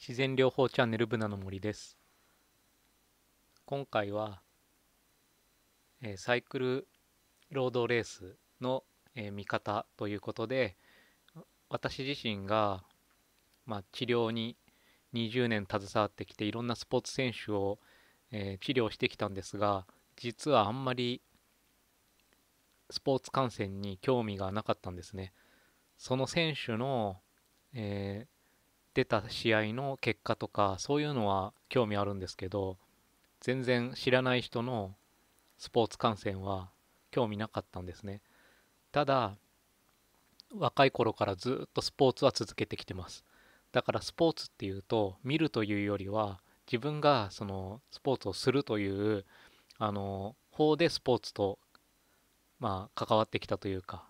自然療法チャンネルブナの森です今回は、えー、サイクルロードレースの、えー、見方ということで私自身が、まあ、治療に20年携わってきていろんなスポーツ選手を、えー、治療してきたんですが実はあんまりスポーツ観戦に興味がなかったんですね。その選手の、えー、出た試合の結果とかそういうのは興味あるんですけど全然知らない人のスポーツ観戦は興味なかったんですねただ若い頃からずっとスポーツは続けてきてますだからスポーツっていうと見るというよりは自分がそのスポーツをするというあの方でスポーツとまあ関わってきたというか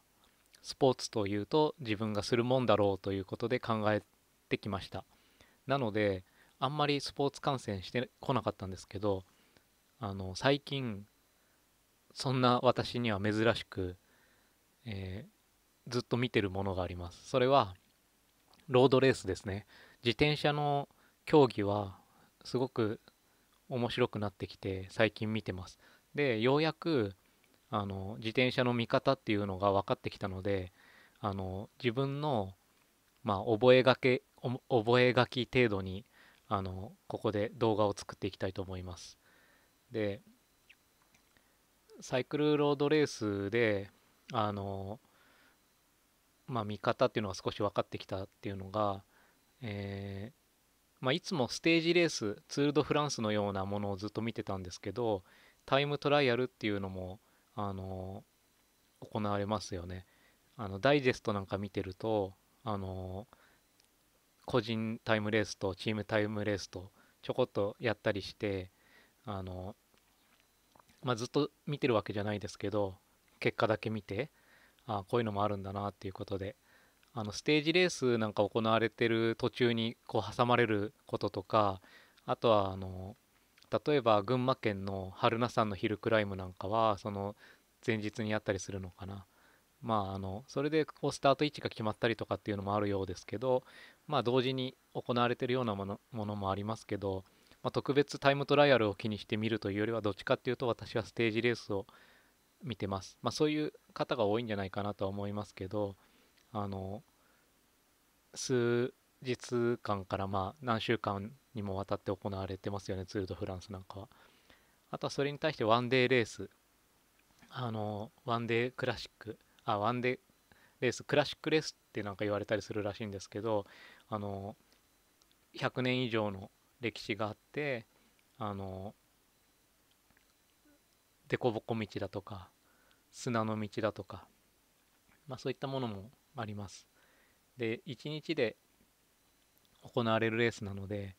スポーツというと自分がするもんだろうということで考えってきましたなのであんまりスポーツ観戦してこなかったんですけどあの最近そんな私には珍しく、えー、ずっと見てるものがありますそれはロードレースですね自転車の競技はすごく面白くなってきて最近見てますでようやくあの自転車の見方っていうのが分かってきたのであの自分の、まあ、覚えがけ覚え書き程度にあのここで動画を作っていきたいと思います。でサイクルロードレースであのまあ見方っていうのが少し分かってきたっていうのが、えー、まあ、いつもステージレースツール・ド・フランスのようなものをずっと見てたんですけどタイムトライアルっていうのもあの行われますよね。あのダイジェストなんか見てるとあの個人タイムレースとチームタイムレースとちょこっとやったりしてあの、まあ、ずっと見てるわけじゃないですけど結果だけ見てあこういうのもあるんだなっていうことであのステージレースなんか行われてる途中にこう挟まれることとかあとはあの例えば群馬県の榛名山のヒルクライムなんかはその前日にやったりするのかなまあ、あのそれでこうスタート位置が決まったりとかっていうのもあるようですけど、まあ、同時に行われてるようなものものもありますけど、まあ、特別タイムトライアルを気にしてみるというよりはどっちかっていうと私はステージレースを見てます、まあ、そういう方が多いんじゃないかなとは思いますけどあの数日間からまあ何週間にもわたって行われてますよねツール・ド・フランスなんかは。あとはそれに対してワンデーレースあのワンデークラシックあワンデレースクラシックレースってなんか言われたりするらしいんですけどあの100年以上の歴史があってあの凸凹道だとか砂の道だとか、まあ、そういったものもあります。で1日で行われるレースなので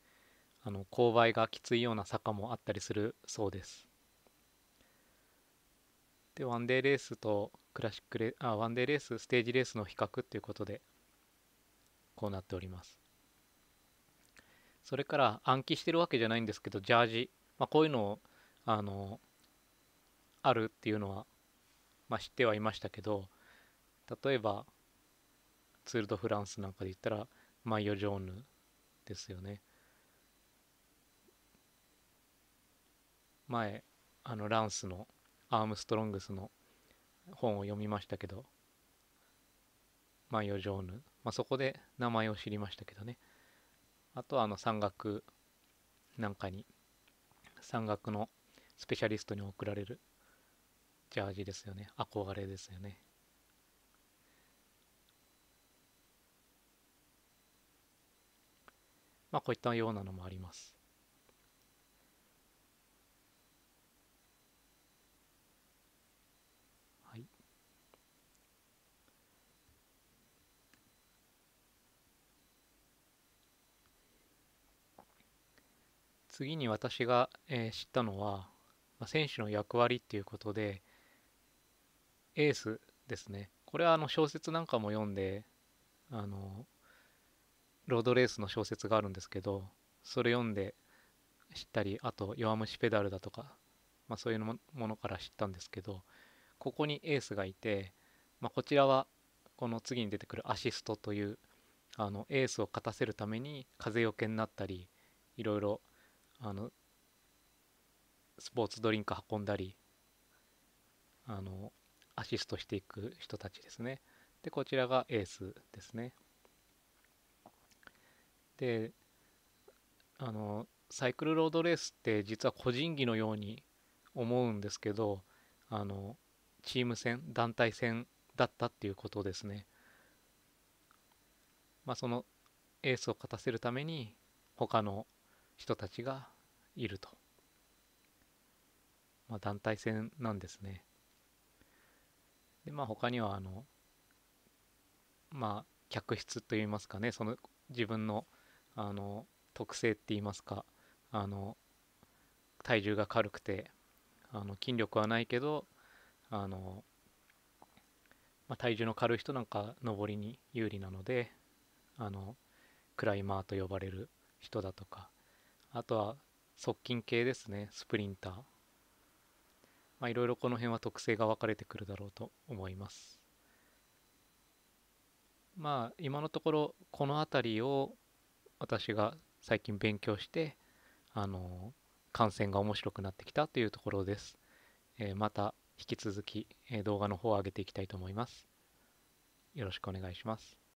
あの勾配がきついような坂もあったりするそうです。でワンデーレースとクラシックレあワンデーレースステージレースの比較ということでこうなっておりますそれから暗記してるわけじゃないんですけどジャージ、まあ、こういうのをあのあるっていうのは、まあ、知ってはいましたけど例えばツール・ド・フランスなんかで言ったらマイヨ・ジョーヌですよね前あのランスのアームストロングスの本を読みましたけど、万葉城ヌ、まあ、そこで名前を知りましたけどねあとはあの山岳なんかに山岳のスペシャリストに贈られるジャージですよね憧れですよねまあこういったようなのもあります次に私が、えー、知ったのは、まあ、選手の役割っていうことでエースですねこれはあの小説なんかも読んであのロードレースの小説があるんですけどそれ読んで知ったりあと「弱虫ペダル」だとか、まあ、そういうものから知ったんですけどここにエースがいて、まあ、こちらはこの次に出てくるアシストというあのエースを勝たせるために風よけになったりいろいろあのスポーツドリンク運んだりあのアシストしていく人たちですねでこちらがエースですねであのサイクルロードレースって実は個人技のように思うんですけどあのチーム戦団体戦だったっていうことですねまあそのエースを勝たせるために他の人たちがいると、まあ、団体戦なんですねでまあ他にはあのまあ客室といいますかねその自分のあの特性って言いますかあの体重が軽くてあの筋力はないけどあの、まあ、体重の軽い人なんか上りに有利なのであのクライマーと呼ばれる人だとかあとは側近系ですねスプリンターまあいろいろこの辺は特性が分かれてくるだろうと思いますまあ今のところこの辺りを私が最近勉強してあの観戦が面白くなってきたというところです、えー、また引き続き、え動画の方を上げていきたいと思いますよろしくお願いします